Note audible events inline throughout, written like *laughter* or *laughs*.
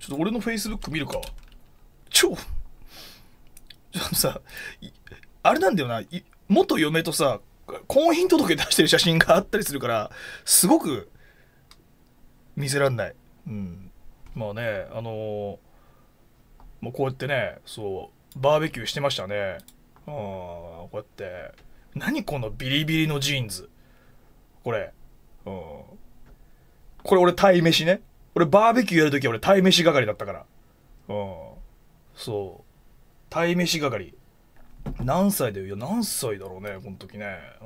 ちょっと俺のフェイスブック見るか。超、っとさ、あれなんだよな、元嫁とさ、婚姻届出してる写真があったりするから、すごく見せらんない。うん。まあね、あのー、もうこうやってね、そう、バーベキューしてましたね。うん、こうやって。何このビリビリのジーンズ。これ。うん。これ俺、鯛飯ね。俺バーベキューやるときは俺鯛めし係だったから。うん。そう。鯛めし係。何歳だよいや、何歳だろうね、この時ね。う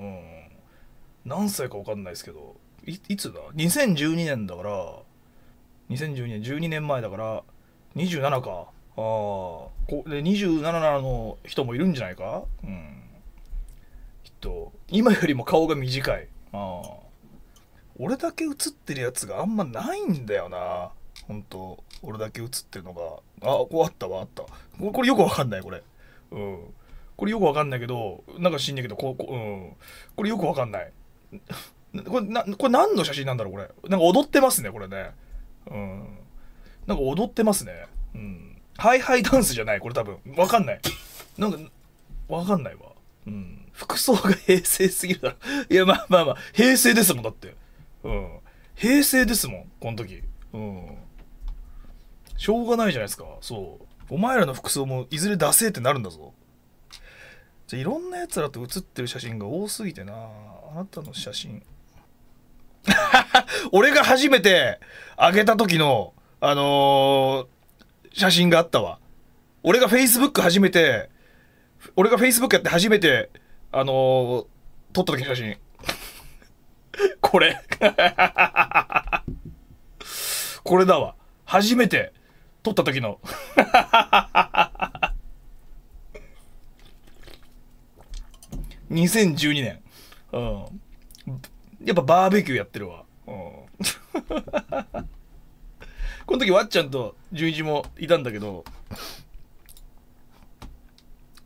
ん。何歳か分かんないですけど。いいつだ ?2012 年だから、2012年、12年前だから、27か。ああ。こで、27の人もいるんじゃないかうん。きっと、今よりも顔が短い。俺だけ映ってるやつがあんまないんだよな。ほんと、俺だけ映ってるのが。あ、こうあったわ、あった。これこれよくわかんない、これ。うん。これよくわかんないけど、なんか死んねえけど、こう、こう、うん。これよくわかんない。*laughs* これ、な、これ何の写真なんだろう、これ。なんか踊ってますね、これね。うん。なんか踊ってますね。うん。ハイハイダンスじゃない、これ多分。わかんない。なんか、わかんないわ。うん。服装が平成すぎるだろ。いや、まあまあまあ、平成ですもん、だって。うん。平成ですもん、この時。うん。しょうがないじゃないですか。そう。お前らの服装もいずれ出せってなるんだぞ。じゃいろんなやつらと写ってる写真が多すぎてな。あなたの写真。*laughs* 俺が初めてあげた時の、あのー、写真があったわ。俺が Facebook 初めて、俺が Facebook やって初めて、あのー、撮った時の写真。これ *laughs* これだわ。初めて撮った時の。2012 *laughs* 年。うん。やっぱバーベキューやってるわ。うん。*laughs* この時、わっちゃんと純一もいたんだけど、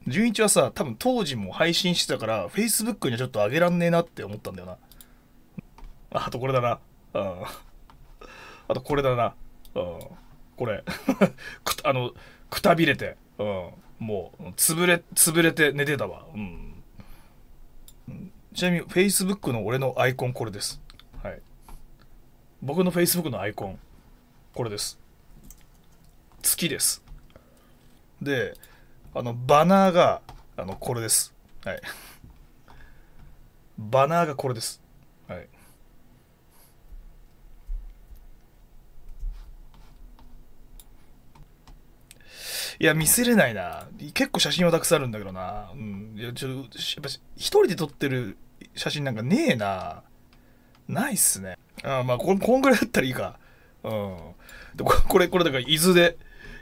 純一はさ、多分当時も配信してたから、Facebook にはちょっと上げらんねえなって思ったんだよな。あとこれだな。うん。あとこれだな。うん。これ。*laughs* くあの、くたびれて。うん。もう、潰れ、潰れて寝てたわ。うん。ちなみに、Facebook の俺のアイコンこれです。はい。僕の Facebook のアイコン、これです。月です。で、あの、バナーが、あの、これです。はい。バナーがこれです。はい。いや、見せれないな。結構写真はたくさんあるんだけどな。うん。いや、ちょっと、やっぱ、一人で撮ってる写真なんかねえな。ないっすね。あまあこ、こんぐらいだったらいいか。うん。でこれ、これ、だから、伊豆で、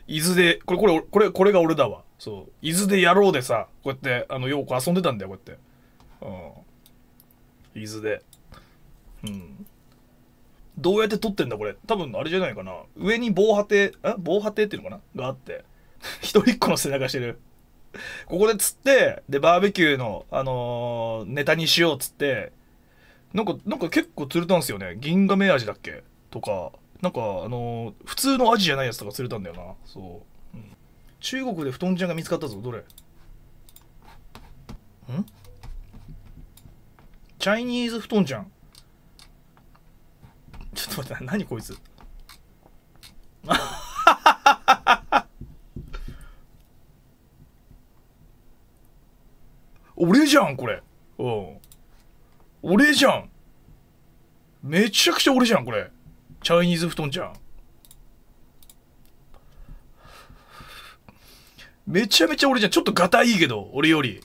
伊豆で、これ、これ、これ、これが俺だわ。そう。伊豆でやろうでさ、こうやって、あの、よう遊んでたんだよ、こうやって。うん。伊豆で。うん。どうやって撮ってんだこれ多分あれじゃないかな上に防波堤え防波堤っていうのかながあって一人っ子の背中してる。ここで釣って、で、バーベキューの、あのー、ネタにしようっつって、なんか、なんか結構釣れたんですよね。銀河亀味だっけとか、なんか、あのー、普通のアジじゃないやつとか釣れたんだよな。そう。うん、中国で布団ちゃんが見つかったぞ。どれんチャイニーズ布団ちゃん。ちょっと待って、何こいつ。俺じゃん、これ。うん。俺じゃん。めちゃくちゃ俺じゃん、これ。チャイニーズ布団じゃん。めちゃめちゃ俺じゃん。ちょっとガタいいけど、俺より。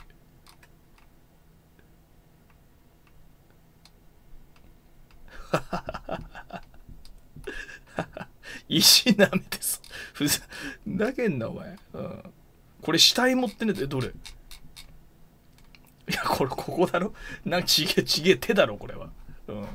*laughs* 石なめてう。ふざ、だけんな、お前。うん。これ死体持ってねっどれこれここだろ *laughs* なんかちげえちげえ手だろこれはうん